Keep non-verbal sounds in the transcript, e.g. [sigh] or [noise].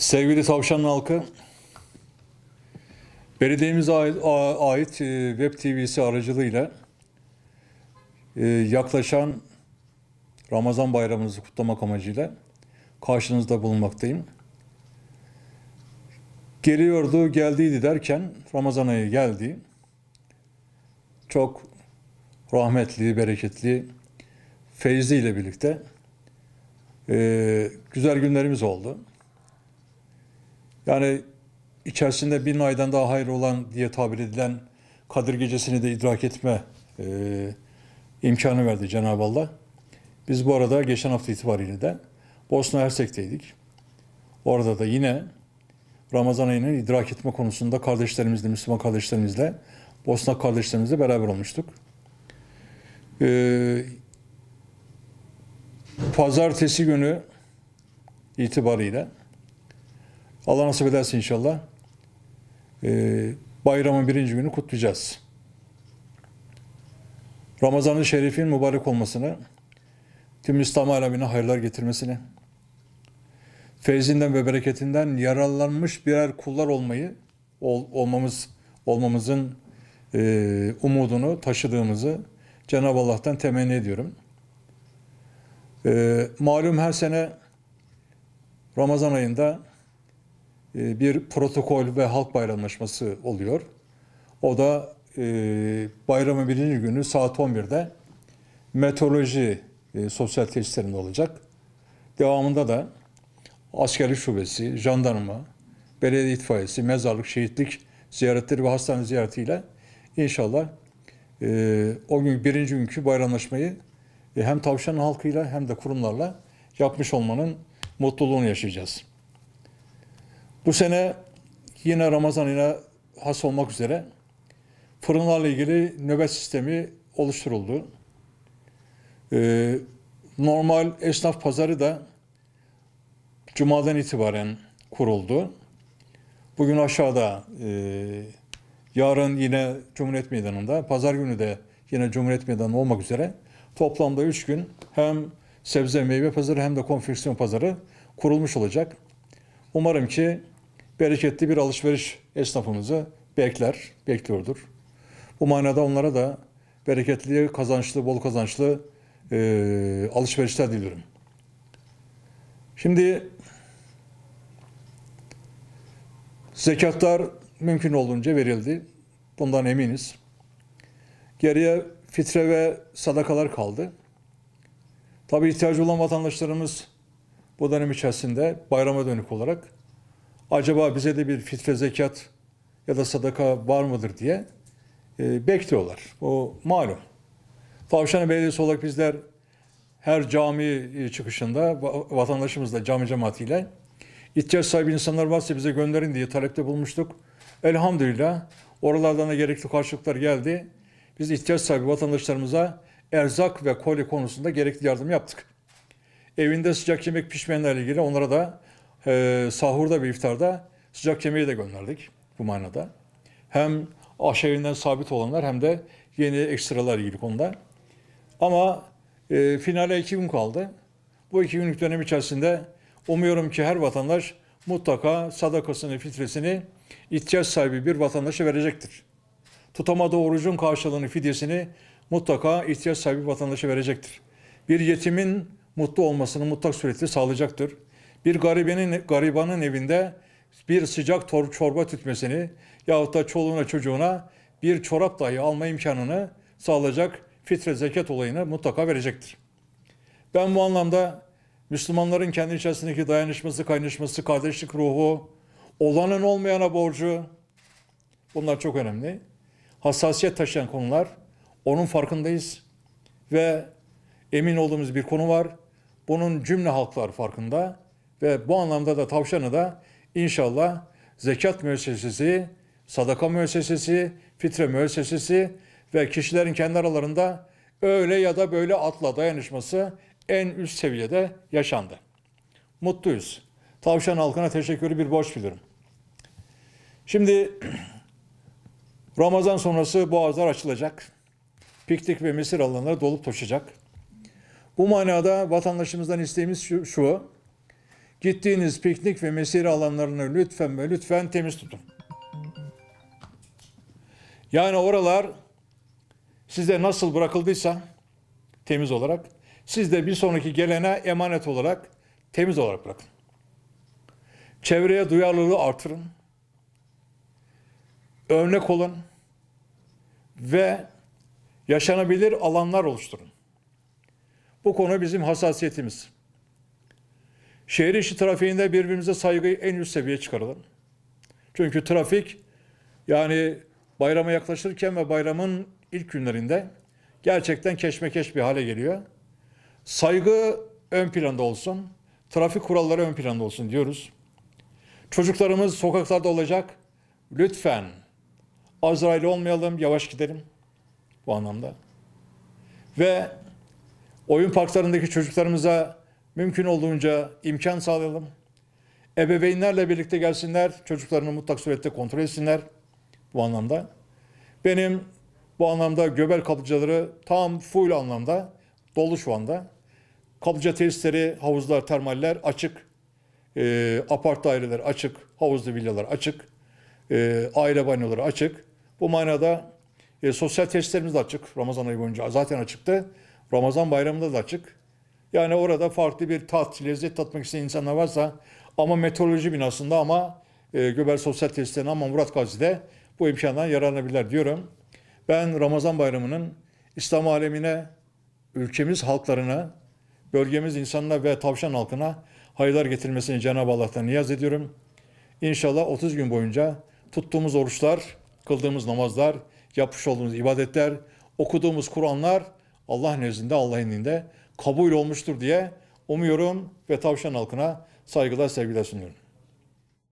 Sevgili Tavşan halkı, belediyemize ait, ait e, web tv'si aracılığıyla e, yaklaşan Ramazan bayramımızı kutlamak amacıyla karşınızda bulunmaktayım. Geliyordu, geldiydi derken Ramazan ayı geldi. Çok rahmetli, bereketli, feyziyle birlikte e, güzel günlerimiz oldu. Yani içerisinde bin aydan daha hayır olan diye tabir edilen Kadir Gecesi'ni de idrak etme e, imkanı verdi Cenab-ı Allah. Biz bu arada geçen hafta itibariyle de Bosna Hersek'teydik. Orada da yine Ramazan ayının idrak etme konusunda kardeşlerimizle, Müslüman kardeşlerimizle, Bosna kardeşlerimizle beraber olmuştuk. Ee, pazartesi günü itibariyle Allah nasip ederse inşallah e, bayramın birinci günü kutlayacağız. Ramazan-ı Şerif'in mübarek olmasını, tüm İslam alemine hayırlar getirmesini, feyzinden ve bereketinden yararlanmış birer kullar olmayı ol, olmamız olmamızın e, umudunu taşıdığımızı Cenab-ı Allah'tan temenni ediyorum. E, malum her sene Ramazan ayında e, bir protokol ve halk bayramlaşması oluyor. O da e, bayramın birinci günü saat 11'de meteoroloji e, sosyal tesislerinde olacak. Devamında da askeri şubesi, jandarma, belediye itfaiyesi, mezarlık, şehitlik ziyaretleri ve hastane ziyaretiyle inşallah e, o gün birinci günkü bayramlaşmayı e, hem tavşan halkıyla hem de kurumlarla yapmış olmanın mutluluğunu yaşayacağız. Bu sene yine Ramazan ayına has olmak üzere fırınlarla ilgili nöbet sistemi oluşturuldu. Ee, normal esnaf pazarı da Cuma'dan itibaren kuruldu. Bugün aşağıda, e, yarın yine Cumhuriyet Meydanı'nda, pazar günü de yine Cumhuriyet Meydanı olmak üzere toplamda üç gün hem sebze meyve pazarı hem de konfeksiyon pazarı kurulmuş olacak. Umarım ki bereketli bir alışveriş esnafımızı bekler, bekliyordur. Bu manada onlara da bereketli, kazançlı, bol kazançlı e, alışverişler diliyorum. Şimdi zekatlar mümkün olduğunca verildi. Bundan eminiz. Geriye fitre ve sadakalar kaldı. Tabi ihtiyacı olan vatandaşlarımız bu dönem içerisinde bayrama dönük olarak acaba bize de bir fitre zekat ya da sadaka var mıdır diye e, bekliyorlar. O malum. Tavşan Belediyesi olarak bizler her cami e, çıkışında vatandaşımızla, cami cemaatiyle ihtiyaç sahibi insanlar varsa bize gönderin diye talepte bulmuştuk. Elhamdülillah oralardan da gerekli karşılıklar geldi. Biz ihtiyaç sahibi vatandaşlarımıza erzak ve koli konusunda gerekli yardım yaptık. Evinde sıcak yemek pişmeyenlerle ilgili onlara da e, sahurda bir iftarda sıcak yemeği de gönderdik bu manada. Hem aşevinden sabit olanlar hem de yeni ekstralar ilgili konuda. Ama e, finale iki gün kaldı. Bu iki günlük dönem içerisinde umuyorum ki her vatandaş mutlaka sadakasını, fitresini ihtiyaç sahibi bir vatandaşa verecektir. Tutamadığı orucun karşılığını, fidyesini mutlaka ihtiyaç sahibi vatandaşa verecektir. Bir yetimin mutlu olmasını mutlak surette sağlayacaktır bir garibenin, garibanın evinde bir sıcak çorba tütmesini yahut da çoluğuna çocuğuna bir çorap dahi alma imkanını sağlayacak fitre zekat olayını mutlaka verecektir. Ben bu anlamda Müslümanların kendi içerisindeki dayanışması, kaynaşması, kardeşlik ruhu, olanın olmayana borcu bunlar çok önemli. Hassasiyet taşıyan konular onun farkındayız ve emin olduğumuz bir konu var. Bunun cümle halklar farkında. Ve bu anlamda da tavşanı da inşallah zekat müessesesi, sadaka müessesesi, fitre müessesesi ve kişilerin kendi aralarında öyle ya da böyle atla dayanışması en üst seviyede yaşandı. Mutluyuz. Tavşan halkına teşekkürü bir borç bilirim. Şimdi [clears throat] Ramazan sonrası boğazlar açılacak. Piktik ve mesir alanları dolup taşacak. Bu manada vatandaşımızdan isteğimiz şu, şu Gittiğiniz piknik ve mesire alanlarını lütfen ve lütfen temiz tutun. Yani oralar size nasıl bırakıldıysa temiz olarak siz de bir sonraki gelene emanet olarak temiz olarak bırakın. Çevreye duyarlılığı artırın. Örnek olun ve yaşanabilir alanlar oluşturun. Bu konu bizim hassasiyetimiz. Şehir içi trafiğinde birbirimize saygıyı en üst seviyeye çıkaralım. Çünkü trafik yani bayrama yaklaşırken ve bayramın ilk günlerinde gerçekten keşmekeş bir hale geliyor. Saygı ön planda olsun, trafik kuralları ön planda olsun diyoruz. Çocuklarımız sokaklarda olacak. Lütfen Azrail olmayalım, yavaş gidelim bu anlamda. Ve oyun parklarındaki çocuklarımıza mümkün olduğunca imkan sağlayalım. Ebeveynlerle birlikte gelsinler, çocuklarını mutlak surette kontrol etsinler bu anlamda. Benim bu anlamda göbel kaplıcaları tam full anlamda dolu şu anda. Kaplıca tesisleri, havuzlar, termaller açık. E, apart daireler açık, havuzlu villalar açık, e, aile banyoları açık. Bu manada e, sosyal testlerimiz de açık. Ramazan ayı boyunca zaten açıktı. Ramazan bayramında da açık. Yani orada farklı bir tat, lezzet tatmak isteyen insanlar varsa ama meteoroloji binasında ama e, Göbel Sosyal Tesisler'in ama Murat Gazi'de bu imkandan yararlanabilirler diyorum. Ben Ramazan Bayramı'nın İslam alemine, ülkemiz halklarına, bölgemiz insanına ve tavşan halkına hayırlar getirmesini Cenab-ı Allah'tan niyaz ediyorum. İnşallah 30 gün boyunca tuttuğumuz oruçlar, kıldığımız namazlar, yapmış olduğumuz ibadetler, okuduğumuz Kur'anlar Allah nezdinde, Allah'ın indinde kabul olmuştur diye umuyorum ve tavşan halkına saygılar sevgiler sunuyorum.